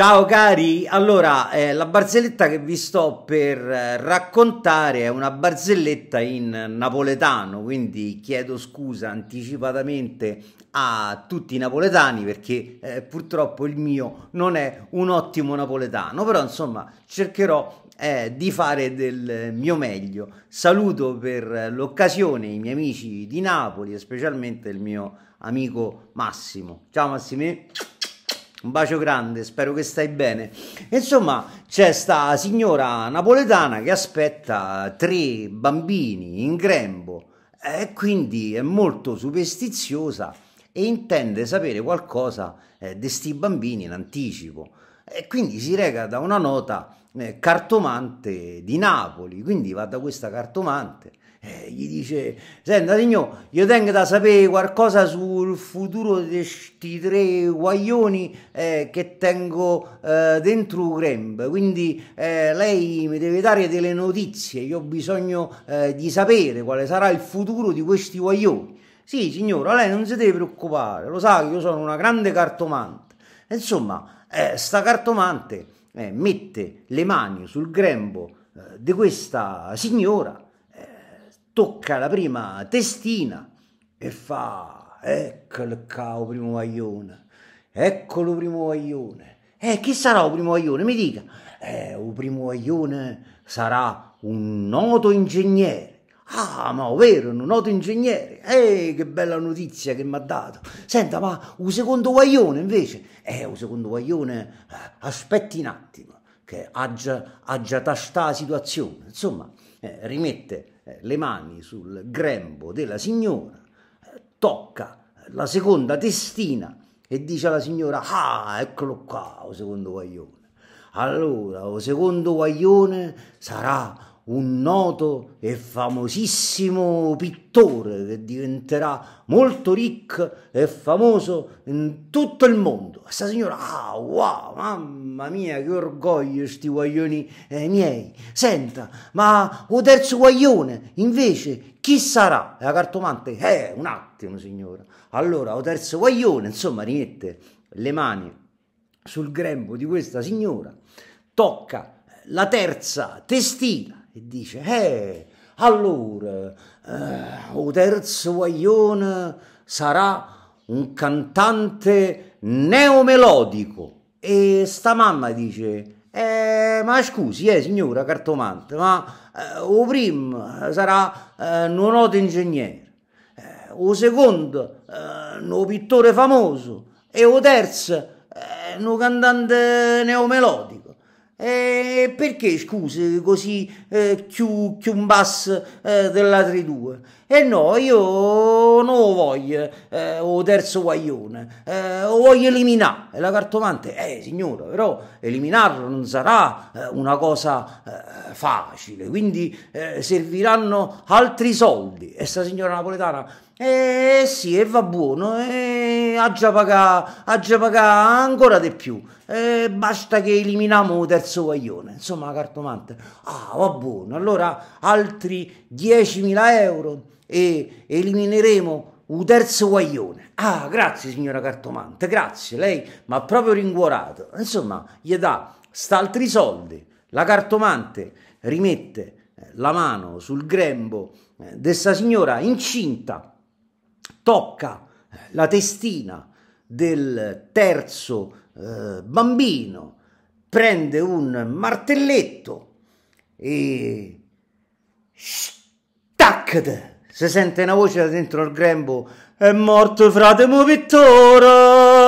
Ciao cari, allora eh, la barzelletta che vi sto per eh, raccontare è una barzelletta in napoletano, quindi chiedo scusa anticipatamente a tutti i napoletani perché eh, purtroppo il mio non è un ottimo napoletano, però insomma cercherò eh, di fare del mio meglio. Saluto per l'occasione i miei amici di Napoli e specialmente il mio amico Massimo. Ciao Massimo un bacio grande, spero che stai bene. Insomma, c'è sta signora napoletana che aspetta tre bambini in grembo e eh, quindi è molto superstiziosa e intende sapere qualcosa eh, di sti bambini in anticipo. E quindi si reca da una nota eh, cartomante di Napoli, quindi va da questa cartomante eh, gli dice, senta signor, io tengo da sapere qualcosa sul futuro di questi tre guaglioni eh, che tengo eh, dentro Gremb, quindi eh, lei mi deve dare delle notizie, io ho bisogno eh, di sapere quale sarà il futuro di questi guaglioni. Sì signora, lei non si deve preoccupare, lo sa che io sono una grande cartomante. Insomma, eh, sta cartomante mette le mani sul grembo di questa signora tocca la prima testina e fa ecco il cao primo maglione, eccolo primo vaglione Eh, chi sarà il primo vaglione Mi dica. Eh, il primo vaglione sarà un noto ingegnere. Ah, ma vero, un noto ingegnere. Ehi, che bella notizia che mi ha dato. Senta, ma un secondo guaglione invece? Eh, un secondo guaglione, eh, aspetti un attimo, che ha già, ha già tastato la situazione. Insomma, eh, rimette eh, le mani sul grembo della signora, tocca la seconda testina e dice alla signora, ah, eccolo qua, o oh, secondo guaglione. Allora, o oh, secondo guaglione sarà un noto e famosissimo pittore che diventerà molto ricco e famoso in tutto il mondo. Questa signora, ah, wow, mamma mia, che orgoglio sti guaglioni eh, miei. Senta, ma o terzo guaglione, invece, chi sarà? La cartomante, eh, un attimo signora. Allora, o terzo guaglione, insomma, rimette le mani sul grembo di questa signora, tocca la terza testina e dice, eh, allora, eh, o terzo guaglione sarà un cantante neomelodico. E sta mamma dice, eh, ma scusi, eh, signora cartomante, ma eh, o primo sarà eh, un noto ingegnere, eh, o secondo eh, un pittore famoso e o terzo eh, un cantante neomelodico. E eh, perché, scusi, così eh, più, più un basso eh, dell'altri due? E eh, no, io non voglio, eh, o terzo guaglione, eh, voglio eliminare. E la cartomante, eh signora, però eliminarlo non sarà eh, una cosa eh, facile, quindi serviranno altri soldi. E sta signora napoletana, eh sì, e va buono, eh aggia pagà, aggia pagà ancora di più. E basta che eliminiamo il terzo guaglione. Insomma, la cartomante. Ah, va buono. Allora altri 10.000 euro e elimineremo un terzo guaglione. Ah, grazie signora cartomante, grazie. Lei mi ha proprio rincuorato. Insomma, gli dà st'altri soldi. La cartomante rimette eh, la mano sul grembo eh, di sta signora incinta, tocca la testina del terzo eh, bambino, prende un martelletto e staccate. Si sente una voce da dentro al grembo: È morto frate Mo